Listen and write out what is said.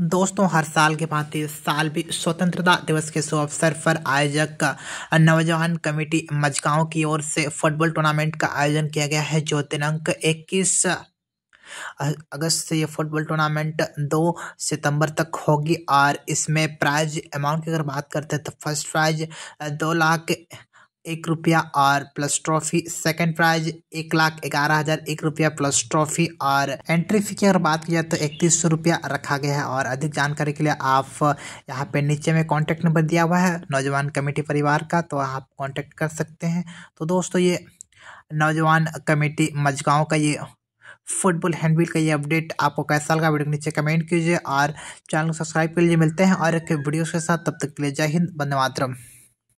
दोस्तों हर साल के भांति साल भी स्वतंत्रता दिवस के शुभ अवसर पर आयोजक नौजवान कमेटी मजगांव की ओर से फुटबॉल टूर्नामेंट का आयोजन किया गया है जो दिनांक 21 अगस्त से ये फुटबॉल टूर्नामेंट दो सितंबर तक होगी और इसमें प्राइज अमाउंट की अगर बात करते हैं तो फर्स्ट प्राइज दो लाख एक रुपया और प्लस ट्रॉफी सेकंड प्राइज एक लाख ग्यारह हजार एक रुपया प्लस ट्रॉफी और एंट्री फी की अगर बात की जाए तो इकतीस सौ रुपया रखा गया है और अधिक जानकारी के लिए आप यहाँ पे नीचे में कांटेक्ट नंबर दिया हुआ है नौजवान कमेटी परिवार का तो आप कॉन्टैक्ट कर सकते हैं तो दोस्तों ये नौजवान कमेटी मजगाँव का ये फुटबॉल हैंडबिल का ये अपडेट आपको कैसा लगा वीडियो नीचे कमेंट कीजिए और चैनल को सब्सक्राइब कर लीजिए मिलते हैं और एक वीडियो के साथ तब तक के लिए जय हिंद बंदे मातरम